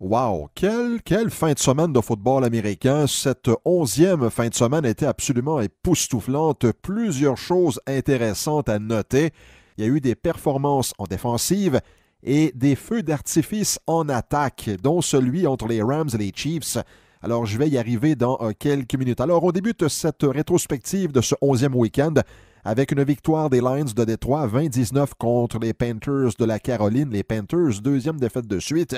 Wow, quelle, fin de semaine de football américain. Cette onzième fin de semaine était absolument époustouflante. Plusieurs choses intéressantes à noter. Il y a eu des performances en défensive et des feux d'artifice en attaque, dont celui entre les Rams et les Chiefs. Alors, je vais y arriver dans euh, quelques minutes. Alors, on débute cette rétrospective de ce onzième week-end avec une victoire des Lions de Détroit 29 contre les Panthers de la Caroline. Les Panthers, deuxième défaite de suite.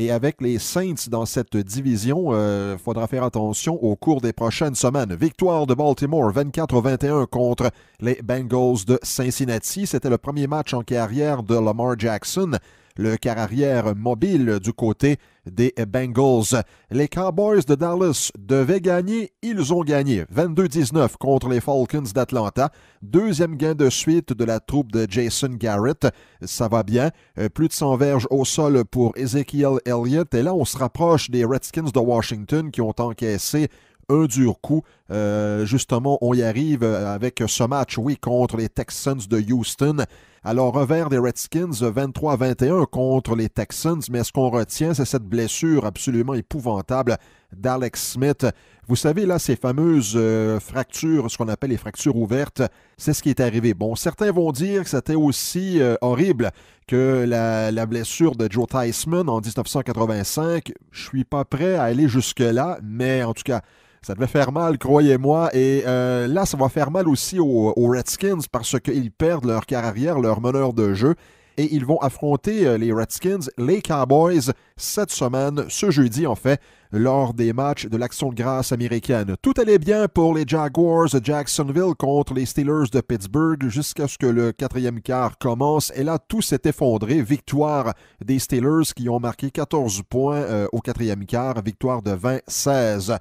Et avec les Saints dans cette division, il euh, faudra faire attention au cours des prochaines semaines. Victoire de Baltimore 24-21 contre les Bengals de Cincinnati. C'était le premier match en carrière de Lamar Jackson le quart arrière mobile du côté des Bengals. Les Cowboys de Dallas devaient gagner, ils ont gagné 22-19 contre les Falcons d'Atlanta. Deuxième gain de suite de la troupe de Jason Garrett. Ça va bien. Euh, plus de 100 verges au sol pour Ezekiel Elliott. Et là, on se rapproche des Redskins de Washington qui ont encaissé un dur coup euh, justement, on y arrive euh, avec ce match, oui, contre les Texans de Houston. Alors, revers des Redskins, 23-21 contre les Texans, mais ce qu'on retient, c'est cette blessure absolument épouvantable d'Alex Smith. Vous savez, là, ces fameuses euh, fractures, ce qu'on appelle les fractures ouvertes, c'est ce qui est arrivé. Bon, certains vont dire que c'était aussi horrible que la, blessure de Joe Tyson en 1985. Je suis pas prêt à aller jusque-là, mais en tout cas, ça devait faire mal, crois croyez-moi. Et euh, là, ça va faire mal aussi aux, Redskins parce qu'ils perdent leur carrière, leur meneur de jeu. Et ils vont affronter euh, les Redskins, les Cowboys, cette semaine, ce jeudi en fait, lors des matchs de l'Action de grâce américaine. Tout allait bien pour les Jaguars de Jacksonville contre les Steelers de Pittsburgh jusqu'à ce que le quatrième quart commence. Et là, tout s'est effondré. Victoire des Steelers qui ont marqué 14 points euh, au quatrième quart, victoire de 20-16.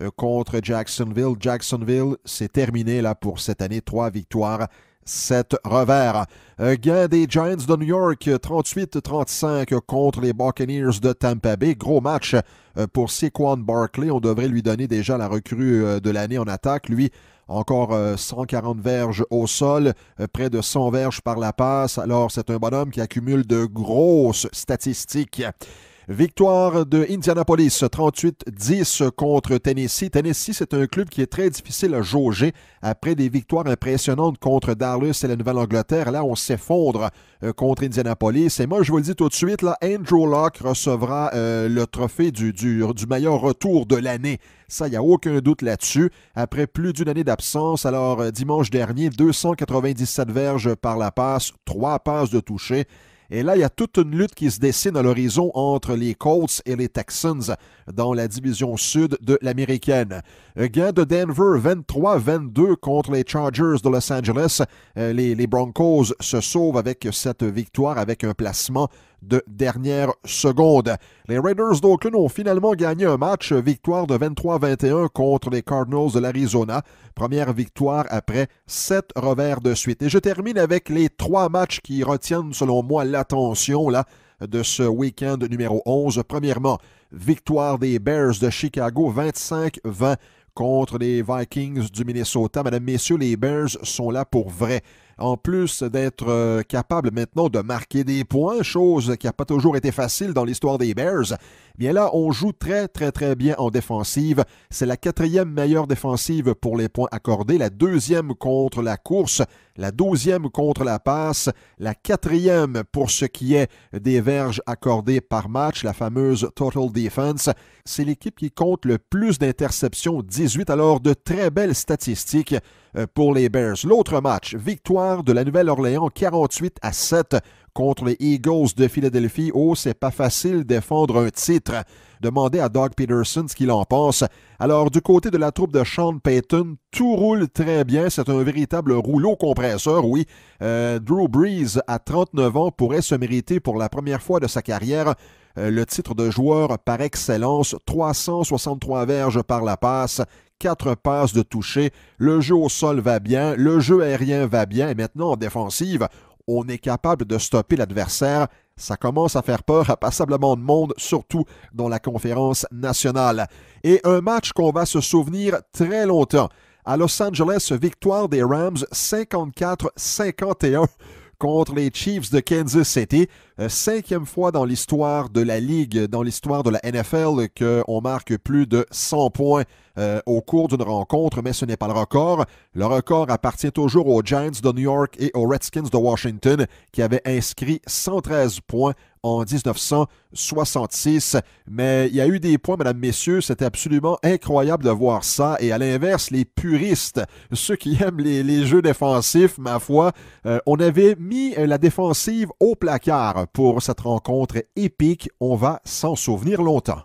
Euh, contre Jacksonville. Jacksonville, c'est terminé là pour cette année. Trois victoires, sept revers. Euh, gain des Giants de New York, 38-35 contre les Buccaneers de Tampa Bay. Gros match euh, pour Saquon Barkley. On devrait lui donner déjà la recrue de l'année en attaque. Lui, encore 140 verges au sol, près de 100 verges par la passe. Alors, c'est un bonhomme qui accumule de grosses statistiques. Victoire de Indianapolis 38-10 contre Tennessee. Tennessee, c'est un club qui est très difficile à jauger après des victoires impressionnantes contre Dallas et la Nouvelle-Angleterre. Là, on s'effondre euh, contre Indianapolis. Et moi, je vous le dis tout de suite, là, Andrew Locke recevra euh, le trophée du, du, du meilleur retour de l'année. Ça, il n'y a aucun doute là-dessus. Après plus d'une année d'absence, alors euh, dimanche dernier, 297 verges par la passe, trois passes de toucher. Et là, il y a toute une lutte qui se dessine à l'horizon entre les Colts et les Texans dans la division sud de l'américaine. Euh, gain de Denver 23-22 contre les Chargers de Los Angeles. Euh, les, les Broncos se sauvent avec cette victoire, avec un placement de dernière seconde. Les Raiders d'Oakland ont finalement gagné un match, victoire de 23-21 contre les Cardinals de l'Arizona, première victoire après sept revers de suite. Et je termine avec les trois matchs qui retiennent selon moi l'attention là de ce week-end numéro 11. Premièrement, victoire des Bears de Chicago 25-20 contre les Vikings du Minnesota. Mesdames, messieurs, les Bears sont là pour vrai en plus d'être euh, capable maintenant de marquer des points, chose qui n'a pas toujours été facile dans l'histoire des Bears, bien là, on joue très, très, très bien en défensive. C'est la quatrième meilleure défensive pour les points accordés, la deuxième contre la course, la douzième contre la passe, la quatrième pour ce qui est des verges accordées par match, la fameuse Total Defense. C'est l'équipe qui compte le plus d'interceptions, 18, alors de très belles statistiques. Euh, pour les Bears. L'autre match, victoire de la Nouvelle-Orléans 48 à 7 contre les Eagles de Philadelphie. Oh, c'est pas facile défendre un titre. Demandez à Doug Peterson ce qu'il en pense. Alors, du côté de la troupe de Sean Payton, tout roule très bien. C'est un véritable rouleau compresseur, oui. Euh, Drew Brees, à 39 ans, pourrait se mériter pour la première fois de sa carrière euh, le titre de joueur par excellence, 363 verges par la passe, quatre passes de toucher. Le jeu au sol va bien, le jeu aérien va bien, et maintenant en défensive, on est capable de stopper l'adversaire. Ça commence à faire peur à passablement de monde, surtout dans la conférence nationale. Et un match qu'on va se souvenir très longtemps. À Los Angeles, victoire des Rams 54-51 contre les Chiefs de Kansas City. Euh, cinquième fois dans l'histoire de la Ligue, dans l'histoire de la NFL, qu'on marque plus de 100 points euh, au cours d'une rencontre, mais ce n'est pas le record. Le record appartient toujours aux Giants de New York et aux Redskins de Washington, qui avaient inscrit 113 points en 1966. Mais il y a eu des points, mesdames, messieurs, c'était absolument incroyable de voir ça. Et à l'inverse, les puristes, ceux qui aiment les, jeux défensifs, ma foi, euh, on avait mis euh, la défensive au placard pour cette rencontre épique. On va s'en souvenir longtemps.